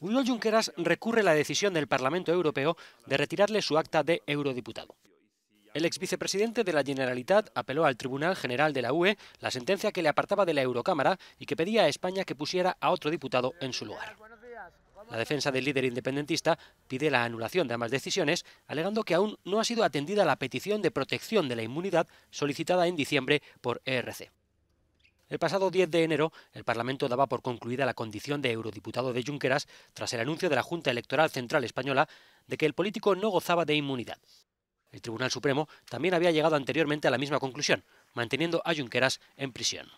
Oriol Junqueras recurre a la decisión del Parlamento Europeo de retirarle su acta de eurodiputado. El exvicepresidente de la Generalitat apeló al Tribunal General de la UE la sentencia que le apartaba de la Eurocámara y que pedía a España que pusiera a otro diputado en su lugar. La defensa del líder independentista pide la anulación de ambas decisiones, alegando que aún no ha sido atendida la petición de protección de la inmunidad solicitada en diciembre por ERC. El pasado 10 de enero, el Parlamento daba por concluida la condición de eurodiputado de Junqueras tras el anuncio de la Junta Electoral Central Española de que el político no gozaba de inmunidad. El Tribunal Supremo también había llegado anteriormente a la misma conclusión, manteniendo a Junqueras en prisión.